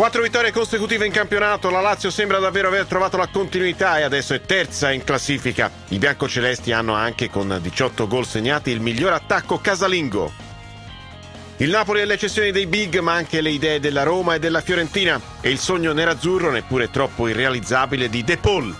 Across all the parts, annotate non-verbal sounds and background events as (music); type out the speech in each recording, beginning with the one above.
Quattro vittorie consecutive in campionato, la Lazio sembra davvero aver trovato la continuità e adesso è terza in classifica. I biancocelesti hanno anche con 18 gol segnati il miglior attacco casalingo. Il Napoli ha le cessioni dei big, ma anche le idee della Roma e della Fiorentina. E il sogno nerazzurro, neppure troppo irrealizzabile, di De Paul.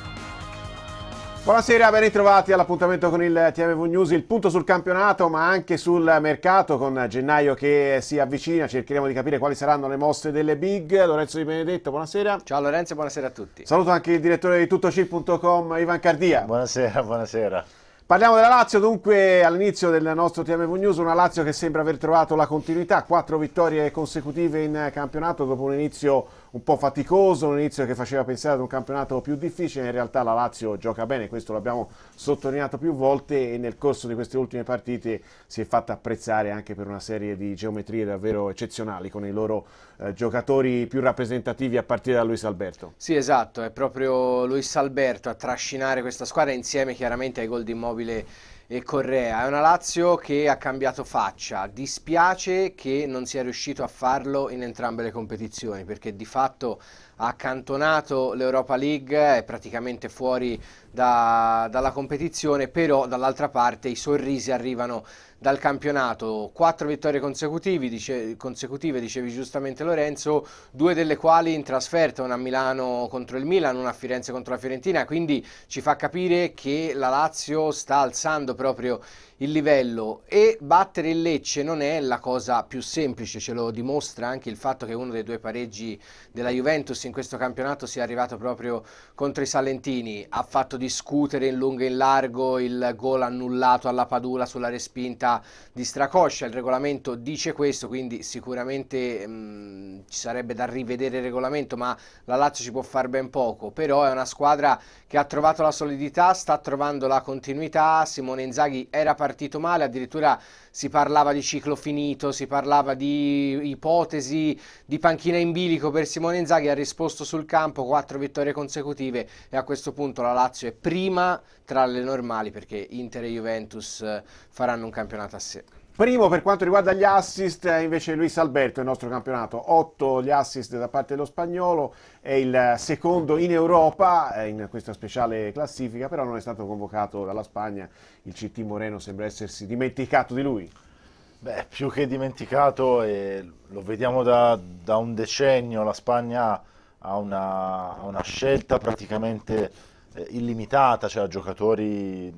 Buonasera, ben ritrovati all'appuntamento con il TMV News, il punto sul campionato ma anche sul mercato con gennaio che si avvicina, cercheremo di capire quali saranno le mosse delle big. Lorenzo Di Benedetto, buonasera. Ciao Lorenzo, buonasera a tutti. Saluto anche il direttore di tuttocil.com Ivan Cardia. Buonasera, buonasera. Parliamo della Lazio, dunque all'inizio del nostro TMV News, una Lazio che sembra aver trovato la continuità, quattro vittorie consecutive in campionato dopo un inizio un po' faticoso, un inizio che faceva pensare ad un campionato più difficile, in realtà la Lazio gioca bene, questo l'abbiamo sottolineato più volte e nel corso di queste ultime partite si è fatta apprezzare anche per una serie di geometrie davvero eccezionali con i loro eh, giocatori più rappresentativi a partire da Luis Alberto. Sì esatto, è proprio Luis Alberto a trascinare questa squadra insieme chiaramente ai gol di Immobile e Correa. È una Lazio che ha cambiato faccia. Dispiace che non sia riuscito a farlo in entrambe le competizioni perché di fatto ha accantonato l'Europa League, è praticamente fuori da, dalla competizione, però dall'altra parte i sorrisi arrivano dal campionato. Quattro vittorie consecutive, dice, consecutive, dicevi giustamente Lorenzo, due delle quali in trasferta, una a Milano contro il Milan, una a Firenze contro la Fiorentina, quindi ci fa capire che la Lazio sta alzando proprio il livello e battere il Lecce non è la cosa più semplice, ce lo dimostra anche il fatto che uno dei due pareggi della Juventus in questo campionato sia arrivato proprio contro i Salentini, ha fatto discutere in lungo e in largo il gol annullato alla Padula sulla respinta di Stracoscia, il regolamento dice questo, quindi sicuramente mh, mm, ci sarebbe da rivedere il regolamento, ma la Lazio ci può fare ben poco, però è una squadra che ha trovato la solidità, sta trovando la continuità, Simone Inzaghi era partito partito male, addirittura si parlava di ciclo finito, si parlava di ipotesi di panchina in bilico per Simone Inzaghi, ha risposto sul campo, quattro vittorie consecutive e a questo punto la Lazio è prima tra le normali perché Inter e Juventus eh, faranno un campionato a sé. Primo per quanto riguarda gli assist, eh, invece Luis Alberto, il nostro campionato, 8 gli assist da parte dello spagnolo, è il secondo in Europa eh, in questa speciale classifica, però non è stato convocato dalla Spagna, il CT Moreno sembra essersi dimenticato di lui. Beh, più che dimenticato, eh, lo vediamo da, da, un decennio, la Spagna ha una, una scelta praticamente eh, illimitata, cioè ha giocatori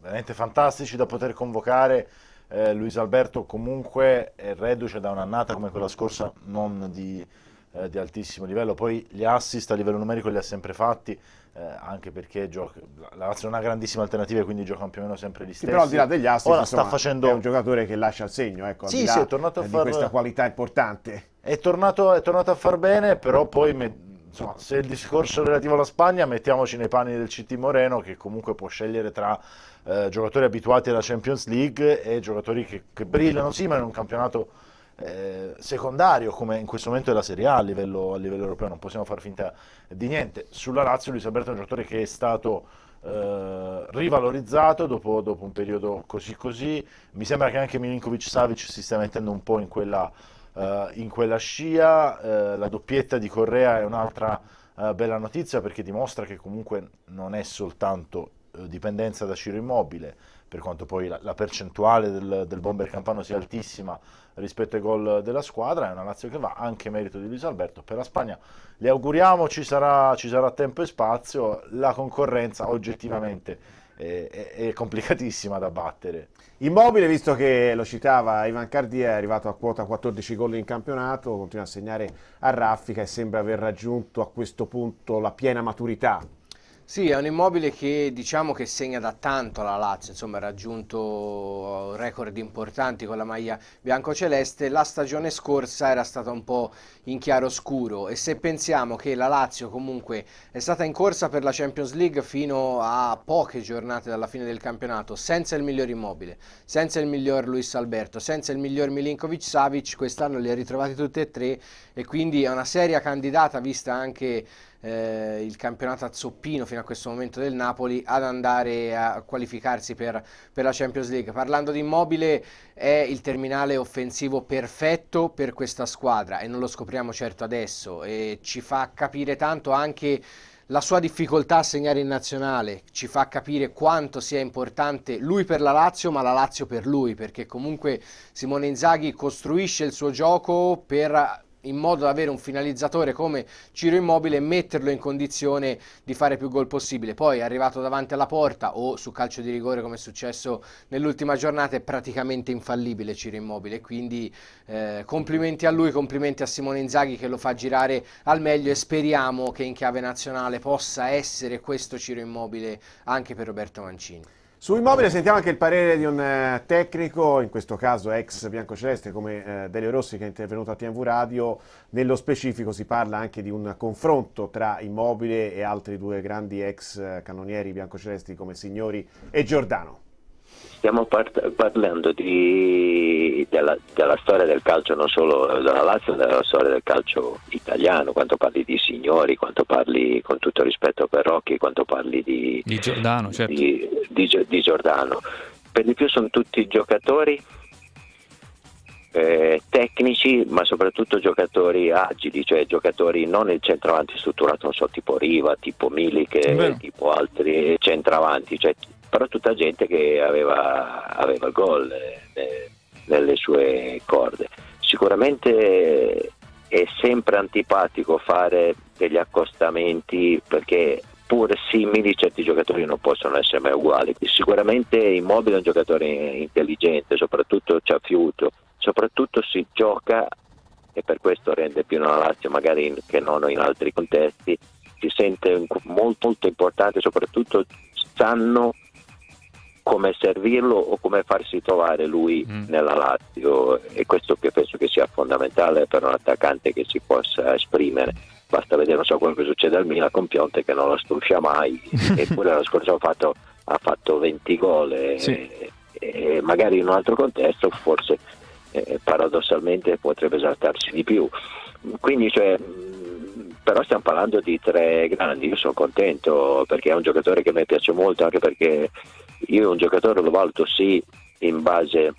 veramente fantastici da poter convocare eh, Luis Alberto comunque è reduce da un'annata come quella scorsa non di, eh, di, altissimo livello, poi gli assist a livello numerico li ha sempre fatti, eh, anche perché gioca, la Lazio non ha grandissime alternative, quindi gioca più o meno sempre gli stessi. Sì, però al di là degli assist Ora, insomma, sta facendo... è un giocatore che lascia il segno, ecco, sì, là, sì, è tornato a far... di questa qualità importante. È tornato, è tornato a far bene, però poi... Me insomma, se il discorso è relativo alla Spagna, mettiamoci nei panni del CT Moreno, che comunque può scegliere tra eh, giocatori abituati alla Champions League e giocatori che, che brillano, sì, ma in un campionato eh, secondario, come in questo momento è la Serie A a livello, a livello europeo, non possiamo far finta di niente. Sulla Lazio, Luis Alberto è un giocatore che è stato. Eh, rivalorizzato dopo, dopo un periodo così così mi sembra che anche Milinkovic Savic si stia mettendo un po' in quella eh, in quella scia eh, la doppietta di Correa è un'altra eh, bella notizia perché dimostra che comunque non è soltanto eh, dipendenza da Ciro Immobile, per quanto poi la, la percentuale del, del, bomber campano sia altissima rispetto ai gol della squadra, è una Lazio che va anche merito di Luis Alberto. Per la Spagna le auguriamo ci sarà, ci sarà tempo e spazio, la concorrenza oggettivamente è, è, complicatissima da battere. Immobile, visto che lo citava Ivan Cardia, è arrivato a quota 14 gol in campionato, continua a segnare a raffica e sembra aver raggiunto a questo punto la piena maturità sì, è un immobile che diciamo che segna da tanto la Lazio, insomma ha raggiunto uh, record importanti con la maglia biancoceleste, la stagione scorsa era stata un po' in chiaroscuro e se pensiamo che la Lazio comunque è stata in corsa per la Champions League fino a poche giornate dalla fine del campionato, senza il miglior immobile, senza il miglior Luis Alberto, senza il miglior Milinkovic Savic, quest'anno li ha ritrovati tutti e tre e quindi è una seria candidata vista anche eh, il campionato a zoppino fino a questo momento del Napoli ad andare a qualificarsi per, per la Champions League. Parlando di Immobile è il terminale offensivo perfetto per questa squadra e non lo scopriamo certo adesso e ci fa capire tanto anche la sua difficoltà a segnare in nazionale ci fa capire quanto sia importante lui per la Lazio, ma la Lazio per lui, perché comunque Simone Inzaghi costruisce il suo gioco per in modo da avere un finalizzatore come Ciro Immobile e metterlo in condizione di fare più gol possibile. Poi arrivato davanti alla porta o su calcio di rigore come è successo nell'ultima giornata è praticamente infallibile Ciro Immobile, quindi eh, complimenti a lui, complimenti a Simone Inzaghi che lo fa girare al meglio e speriamo che in chiave nazionale possa essere questo Ciro Immobile anche per Roberto Mancini. Su immobile sentiamo anche il parere di un eh, tecnico, in questo caso ex biancoceleste come eh, Delio Rossi che è intervenuto a TMV Radio. Nello specifico si parla anche di un confronto tra immobile e altri due grandi ex eh, cannonieri biancocelesti come Signori e Giordano. Stiamo par- parlando di, della, della, storia del calcio, non solo della Lazio, ma della storia del calcio italiano. quando parli di signori, quanto parli con tutto rispetto per Rocchi, quanto parli di, di Giordano, certo. di, di, Giordano. Per di più sono tutti giocatori eh, tecnici, ma soprattutto giocatori agili, cioè giocatori non il centravanti strutturato, non so, tipo Riva, tipo Milik, tipo altri centravanti. Cioè, però tutta gente che aveva, aveva il gol eh, nelle sue corde. Sicuramente è sempre antipatico fare degli accostamenti perché pur simili certi giocatori non possono essere mai uguali. Sicuramente Immobile è un giocatore intelligente, soprattutto ci ha fiuto, soprattutto si gioca e per questo rende più una Lazio magari in, che non in altri contesti, si sente molto, molto importante, soprattutto sanno come servirlo o come farsi trovare lui mm. nella Lazio e questo che penso che sia fondamentale per un attaccante che si possa esprimere basta vedere non so, quello che succede al Milan con Pionte che non lo struscia mai (laughs) eppure l'anno scorso ha fatto, ha fatto 20 gol sì. e, e magari in un altro contesto forse eh, paradossalmente potrebbe esaltarsi di più quindi cioè mm, però stiamo parlando di tre grandi, io sono contento perché è un giocatore che mi piace molto anche perché io un giocatore lo valuto sì in base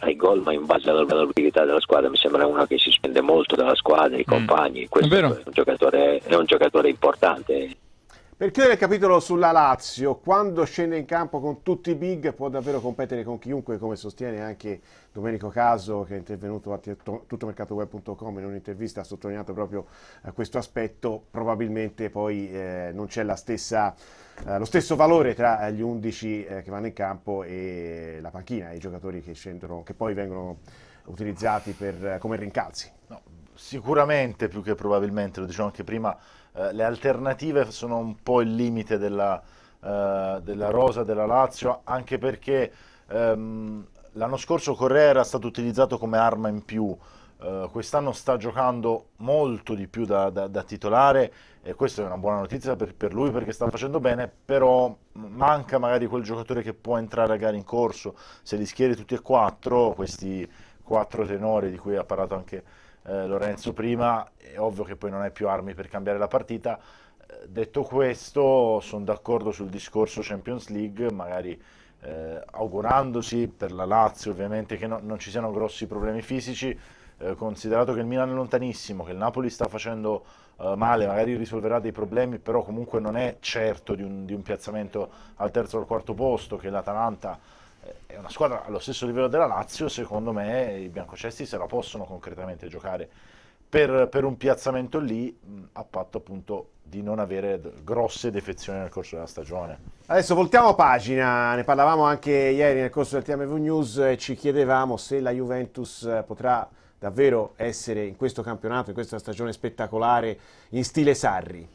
ai gol, ma in base alla valabilità della squadra. Mi sembra uno che si spende molto dalla squadra, i mm. compagni. Mm. Questo è, è, un giocatore, è un giocatore importante. Per chiudere il capitolo sulla Lazio, quando scende in campo con tutti i big può davvero competere con chiunque, come sostiene anche Domenico Caso che è intervenuto a tuttomercatoweb.com in un'intervista ha sottolineato proprio eh, questo aspetto, probabilmente poi eh, non c'è eh, lo stesso valore tra eh, gli 11 eh, che vanno in campo e la panchina, i giocatori che, scendono, che poi vengono utilizzati per, come rincalzi sicuramente più che probabilmente, lo dicevo anche prima, eh, le alternative sono un po' il limite della, eh, della rosa della Lazio, anche perché ehm, l'anno scorso Correa era stato utilizzato come arma in più, eh, quest'anno sta giocando molto di più da, da, da, titolare e questa è una buona notizia per, per, lui perché sta facendo bene, però manca magari quel giocatore che può entrare a gare in corso, se li schieri tutti e quattro, questi quattro tenori di cui ha parlato anche eh, Lorenzo prima, è ovvio che poi non hai più armi per cambiare la partita. Eh, detto questo, sono d'accordo sul discorso Champions League, magari eh, augurandosi per la Lazio ovviamente che no, non ci siano grossi problemi fisici, eh, considerato che il Milan è lontanissimo, che il Napoli sta facendo eh, male, magari risolverà dei problemi, però comunque non è certo di un, di un piazzamento al terzo o al quarto posto, che l'Atalanta è una squadra allo stesso livello della Lazio, secondo me i biancocesti se la possono concretamente giocare per, per, un piazzamento lì, a patto appunto di non avere grosse defezioni nel corso della stagione. Adesso voltiamo pagina, ne parlavamo anche ieri nel corso del TMV News e ci chiedevamo se la Juventus potrà davvero essere in questo campionato, in questa stagione spettacolare, in stile Sarri.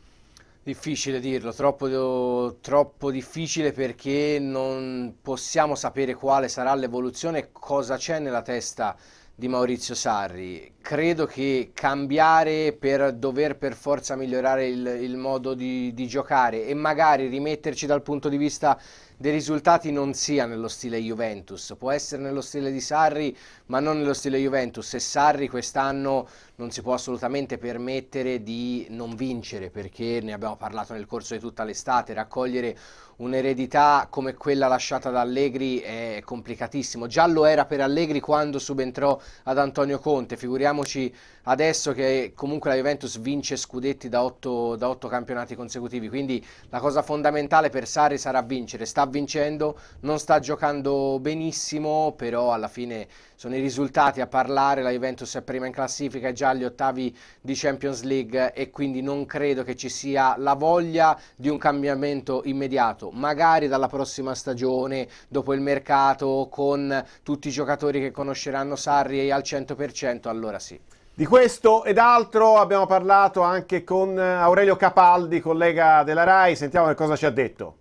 Difficile dirlo, troppo, troppo, difficile perché non possiamo sapere quale sarà l'evoluzione e cosa c'è nella testa di Maurizio Sarri. Credo che cambiare per dover per forza migliorare il, il modo di, di giocare e magari rimetterci dal punto di vista dei risultati non sia nello stile Juventus, può essere nello stile di Sarri, ma non nello stile Juventus e Sarri quest'anno non si può assolutamente permettere di non vincere perché ne abbiamo parlato nel corso di tutta l'estate, raccogliere un'eredità come quella lasciata da Allegri è complicatissimo, già lo era per Allegri quando subentrò ad Antonio Conte, figuriamoci adesso che comunque la Juventus vince scudetti da otto, da otto campionati consecutivi, quindi la cosa fondamentale per Sarri sarà vincere, sta vincendo, non sta giocando benissimo, però alla fine sono i risultati a parlare, la Juventus è prima in classifica, è già agli ottavi di Champions League e quindi non credo che ci sia la voglia di un cambiamento immediato, magari dalla prossima stagione, dopo il mercato, con tutti i giocatori che conosceranno Sarri al 100%, allora sì. Di questo ed altro abbiamo parlato anche con Aurelio Capaldi, collega della RAI, sentiamo che cosa ci ha detto.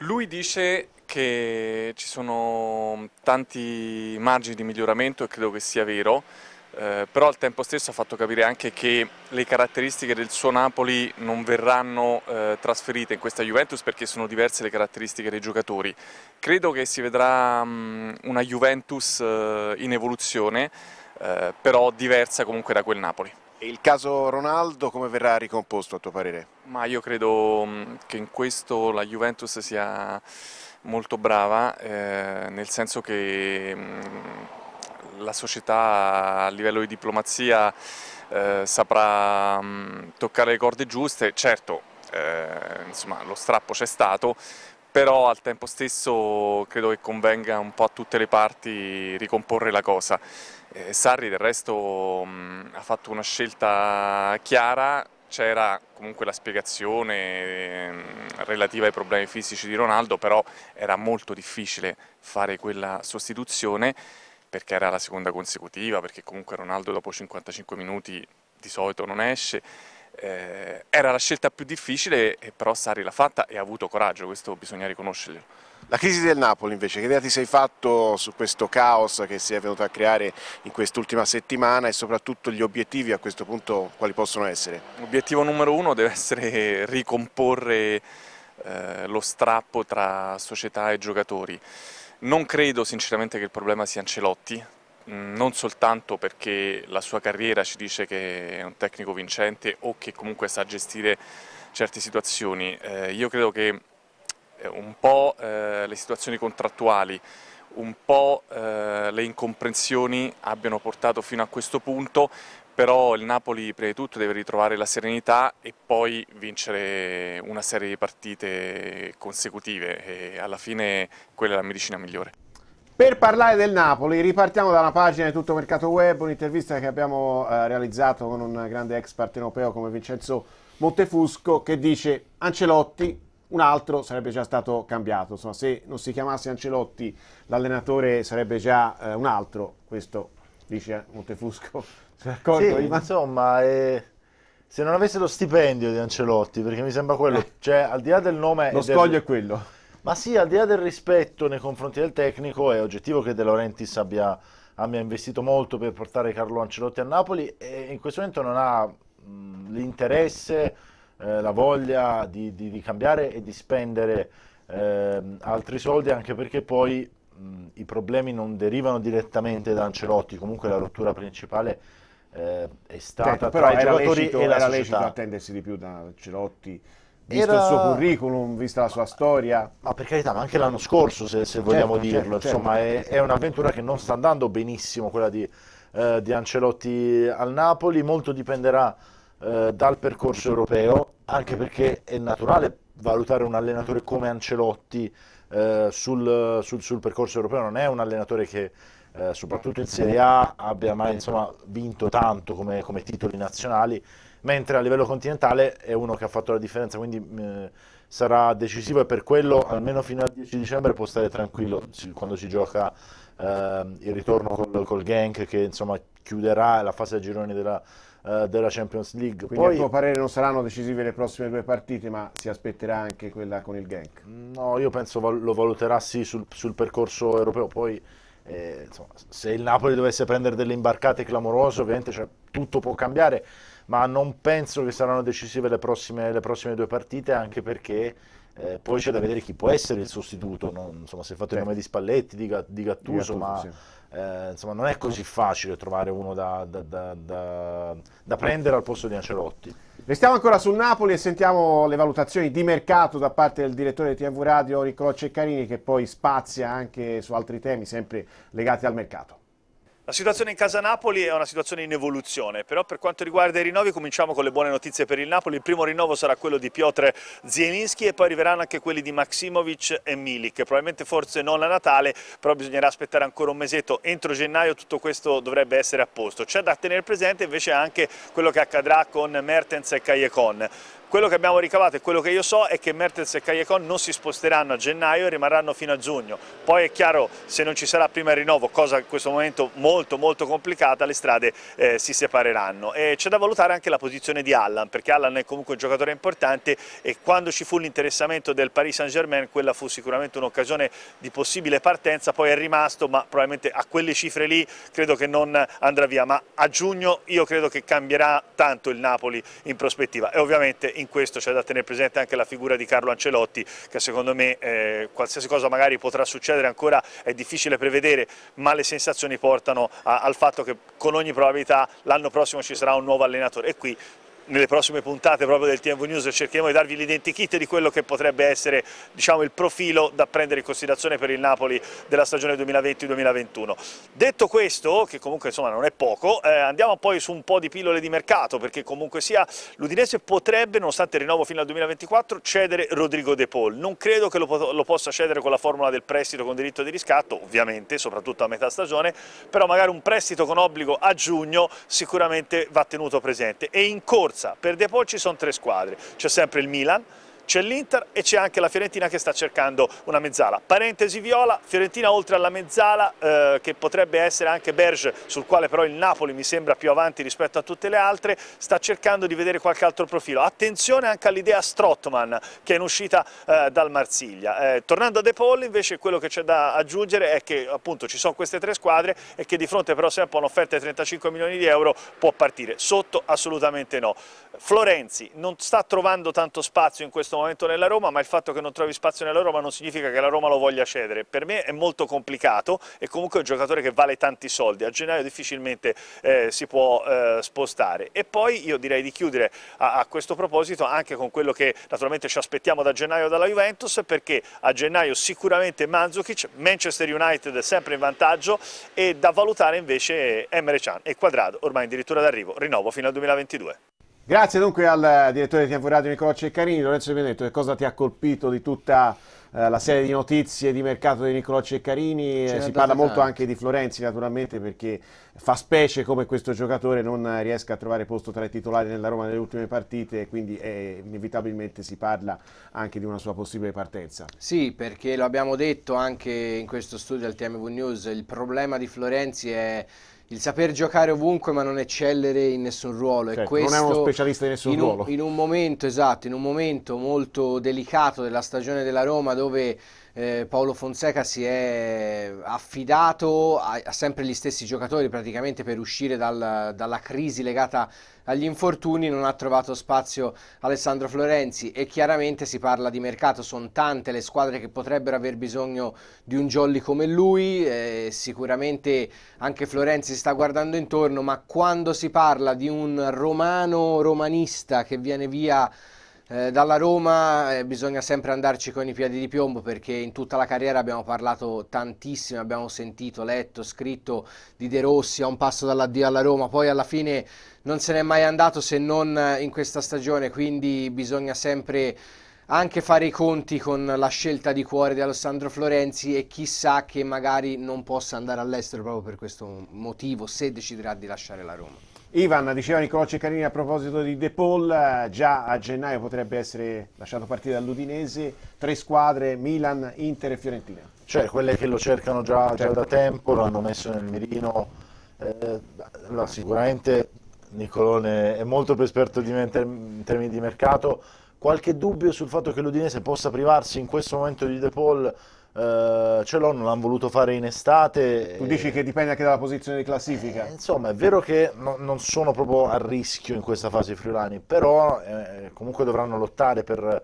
Lui dice che ci sono tanti margini di miglioramento e credo che sia vero, eh, però al tempo stesso ha fatto capire anche che le caratteristiche del suo Napoli non verranno eh, trasferite in questa Juventus perché sono diverse le caratteristiche dei giocatori. Credo che si vedrà mh, mm, una Juventus eh, in evoluzione, eh, però diversa comunque da quel Napoli il caso Ronaldo come verrà ricomposto a tuo parere? Ma io credo mm, che in questo la Juventus sia molto brava, eh, nel senso che mh, mm, la società a livello di diplomazia eh, saprà mh, mm, toccare le corde giuste, certo eh, insomma, lo strappo c'è stato, però al tempo stesso credo che convenga un po' a tutte le parti ricomporre la cosa. Eh, Sarri del resto mh, mm, ha fatto una scelta chiara, c'era comunque la spiegazione mh, mm, relativa ai problemi fisici di Ronaldo, però era molto difficile fare quella sostituzione perché era la seconda consecutiva, perché comunque Ronaldo dopo 55 minuti di solito non esce. Eh, era la scelta più difficile, però Sarri l'ha fatta e ha avuto coraggio, questo bisogna riconoscerlo. La crisi del Napoli invece, che idea ti sei fatto su questo caos che si è venuto a creare in quest'ultima settimana e soprattutto gli obiettivi a questo punto quali possono essere? L'obiettivo numero uno deve essere ricomporre eh, lo strappo tra società e giocatori. Non credo sinceramente che il problema sia Ancelotti, mm, non soltanto perché la sua carriera ci dice che è un tecnico vincente o che comunque sa gestire certe situazioni. Eh, io credo che eh, un po' eh, le situazioni contrattuali, un po' eh, le incomprensioni abbiano portato fino a questo punto, però il Napoli prima di tutto deve ritrovare la serenità e poi vincere una serie di partite consecutive e alla fine quella è la medicina migliore. Per parlare del Napoli ripartiamo da una pagina di Tutto Mercato Web, un'intervista che abbiamo eh, realizzato con un grande ex partenopeo come Vincenzo Montefusco che dice Ancelotti un altro sarebbe già stato cambiato. Insomma, se non si chiamasse Ancelotti, l'allenatore sarebbe già eh, un altro. Questo dice Montefusco. (laughs) Sei d'accordo? Sì, insomma, eh, se non avesse lo stipendio di Ancelotti, perché mi sembra quello, eh. cioè al di là del nome. Lo scoglio del... è quello. Ma sì, al di là del rispetto nei confronti del tecnico, è oggettivo che De Laurentiis abbia, abbia investito molto per portare Carlo Ancelotti a Napoli e in questo momento non ha mh, mm, l'interesse eh, la voglia di, di, di, cambiare e di spendere eh, altri soldi, anche perché poi mh, i problemi non derivano direttamente da Ancelotti, comunque la rottura principale eh, è stata certo, tra i giocatori lecito, e la era società. Era attendersi di più da Ancelotti visto Era... il suo curriculum, vista la sua storia. Ma per carità, ma anche l'anno scorso, se, se certo, vogliamo certo, dirlo, certo, insomma, certo. È, è, un'avventura che non sta andando benissimo, quella di, eh, di Ancelotti al Napoli, molto dipenderà eh, dal percorso europeo, anche perché è naturale valutare un allenatore come Ancelotti eh, sul, sul, sul, percorso europeo, non è un allenatore che eh, soprattutto in Serie A abbia mai insomma, vinto tanto come, come, titoli nazionali, mentre a livello continentale è uno che ha fatto la differenza, quindi eh, sarà decisivo e per quello almeno fino al 10 dicembre può stare tranquillo quando si gioca ehm, il ritorno col, col Genk che insomma chiuderà la fase a gironi della, eh, della Champions League. Quindi Poi, a tuo parere non saranno decisive le prossime due partite, ma si aspetterà anche quella con il Genk? No, io penso val lo valuterà sì sul, sul percorso europeo. Poi eh, insomma, se il Napoli dovesse prendere delle imbarcate clamorose, ovviamente cioè, tutto può cambiare, ma non penso che saranno decisive le prossime, le prossime due partite, anche perché eh, poi c'è da vedere chi può essere il sostituto, no? insomma, si è fatto il certo. nome di Spalletti, di, Gattuso, di Gattuso ma sì. eh, insomma, non è così facile trovare uno da, da, da, da, prendere al posto di Ancelotti. Restiamo ancora sul Napoli e sentiamo le valutazioni di mercato da parte del direttore di TV Radio Nicolò Ceccarini che poi spazia anche su altri temi sempre legati al mercato. La situazione in casa Napoli è una situazione in evoluzione, però per quanto riguarda i rinnovi cominciamo con le buone notizie per il Napoli. Il primo rinnovo sarà quello di Piotr Zielinski e poi arriveranno anche quelli di Maksimovic e Milik. Probabilmente forse non a Natale, però bisognerà aspettare ancora un mesetto. Entro gennaio tutto questo dovrebbe essere a posto. C'è da tenere presente invece anche quello che accadrà con Mertens e Callecon. Quello che abbiamo ricavato e quello che io so è che Mertens e Cagliacon non si sposteranno a gennaio e rimarranno fino a giugno. Poi è chiaro, se non ci sarà prima il rinnovo, cosa in questo momento molto molto complicata, le strade eh, si separeranno. E c'è da valutare anche la posizione di Allan, perché Allan è comunque un giocatore importante e quando ci fu l'interessamento del Paris Saint-Germain, quella fu sicuramente un'occasione di possibile partenza, poi è rimasto, ma probabilmente a quelle cifre lì credo che non andrà via. Ma a giugno io credo che cambierà tanto il Napoli in prospettiva e ovviamente in in questo c'è da tenere presente anche la figura di Carlo Ancelotti che secondo me eh, qualsiasi cosa magari potrà succedere ancora è difficile prevedere ma le sensazioni portano a, al fatto che con ogni probabilità l'anno prossimo ci sarà un nuovo allenatore e qui nelle prossime puntate proprio del TMV News cercheremo di darvi l'identikit di quello che potrebbe essere diciamo, il profilo da prendere in considerazione per il Napoli della stagione 2020-2021. Detto questo, che comunque insomma, non è poco, eh, andiamo poi su un po' di pillole di mercato perché comunque sia l'Udinese potrebbe, nonostante il rinnovo fino al 2024, cedere Rodrigo De Paul. Non credo che lo, lo possa cedere con la formula del prestito con diritto di riscatto, ovviamente, soprattutto a metà stagione, però magari un prestito con obbligo a giugno sicuramente va tenuto presente. E in corso corsa. Per Depol ci sono tre squadre, c'è sempre il Milan, c'è l'Inter e c'è anche la Fiorentina che sta cercando una mezzala. Parentesi viola, Fiorentina oltre alla mezzala eh, che potrebbe essere anche Berge sul quale però il Napoli mi sembra più avanti rispetto a tutte le altre, sta cercando di vedere qualche altro profilo. Attenzione anche all'idea Strottman che è in uscita eh, dal Marsiglia. Eh, tornando a De Paul invece quello che c'è da aggiungere è che appunto ci sono queste tre squadre e che di fronte però sempre a un'offerta di 35 milioni di euro può partire. Sotto assolutamente no. Florenzi non sta trovando tanto spazio in questo momento nella Roma, ma il fatto che non trovi spazio nella Roma non significa che la Roma lo voglia cedere. Per me è molto complicato e comunque è un giocatore che vale tanti soldi. A gennaio difficilmente eh, si può eh, spostare. E poi io direi di chiudere a, a, questo proposito anche con quello che naturalmente ci aspettiamo da gennaio dalla Juventus, perché a gennaio sicuramente Manzukic, Manchester United sempre in vantaggio e da valutare invece Emre Can e Quadrado, ormai addirittura d'arrivo, rinnovo fino al 2022. Grazie dunque al direttore di TV Radio Nicola Ceccarini. Lorenzo Benedetto, che cosa ti ha colpito di tutta eh, la serie di notizie di mercato di Nicolò Ceccarini? Eh, si parla molto anche di Florenzi naturalmente perché fa specie come questo giocatore non riesca a trovare posto tra i titolari nella Roma nelle ultime partite quindi eh, inevitabilmente si parla anche di una sua possibile partenza. Sì, perché lo abbiamo detto anche in questo studio al TMV News, il problema di Florenzi è il saper giocare ovunque ma non eccellere in nessun ruolo. Certo, e questo non è uno specialista di nessun in un, ruolo. In un momento, esatto, in un momento molto delicato della stagione della Roma dove eh, Paolo Fonseca si è affidato a, a, sempre gli stessi giocatori praticamente per uscire dal, dalla crisi legata agli infortuni, non ha trovato spazio Alessandro Florenzi e chiaramente si parla di mercato, sono tante le squadre che potrebbero aver bisogno di un jolly come lui, eh, sicuramente anche Florenzi sta guardando intorno, ma quando si parla di un romano romanista che viene via eh, dalla Roma eh, bisogna sempre andarci con i piedi di piombo perché in tutta la carriera abbiamo parlato tantissimo, abbiamo sentito, letto, scritto di De Rossi a un passo dall'addio alla Roma, poi alla fine non se n'è mai andato se non eh, in questa stagione, quindi bisogna sempre anche fare i conti con la scelta di cuore di Alessandro Florenzi e chissà che magari non possa andare all'estero proprio per questo motivo se deciderà di lasciare la Roma. Ivan, diceva Nicolò Ceccarini a proposito di De Paul, eh, già a gennaio potrebbe essere lasciato partire dall'Udinese, tre squadre, Milan, Inter e Fiorentina. Cioè, quelle che lo cercano già, già certo. da tempo, lo hanno messo nel mirino, eh, sicuramente Nicolone è molto più esperto di me in, term in termini di mercato, qualche dubbio sul fatto che l'Udinese possa privarsi in questo momento di De Paul eh, ce l'ho, non l'hanno voluto fare in estate. Tu e... dici che dipende anche dalla posizione di classifica? Eh, insomma, è vero che no, non sono proprio a rischio in questa fase i friulani, però eh, comunque dovranno lottare per,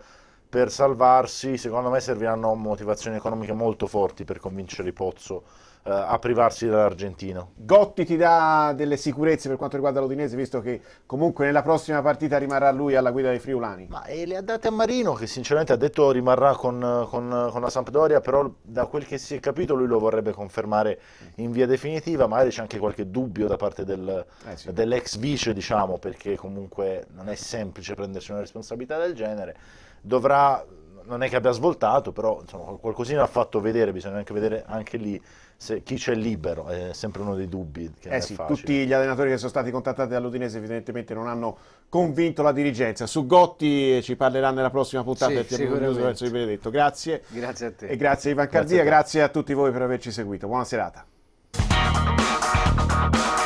per salvarsi. Secondo me serviranno motivazioni economiche molto forti per convincere i Pozzo eh, a privarsi dall'Argentina. Gotti ti dà delle sicurezze per quanto riguarda l'Odinese, visto che comunque nella prossima partita rimarrà lui alla guida dei Friulani. Ma e le ha date a Marino, che sinceramente ha detto rimarrà con, con, con la Sampdoria, però da quel che si è capito lui lo vorrebbe confermare in via definitiva, magari c'è anche qualche dubbio da parte del, eh sì. dell'ex vice, diciamo, perché comunque non è semplice prendersi una responsabilità del genere. Dovrà non è che abbia svoltato, però insomma, qualcosina ha fatto vedere, bisogna anche vedere anche lì se, chi c'è libero, è sempre uno dei dubbi. eh sì, tutti gli allenatori che sono stati contattati dall'Udinese evidentemente non hanno convinto la dirigenza. Su Gotti eh, ci parlerà nella prossima puntata del sì, Tempo Curioso verso di Benedetto. Grazie. Grazie a te. E grazie a Ivan Cardia, grazie a, grazie a tutti voi per averci seguito. Buona serata.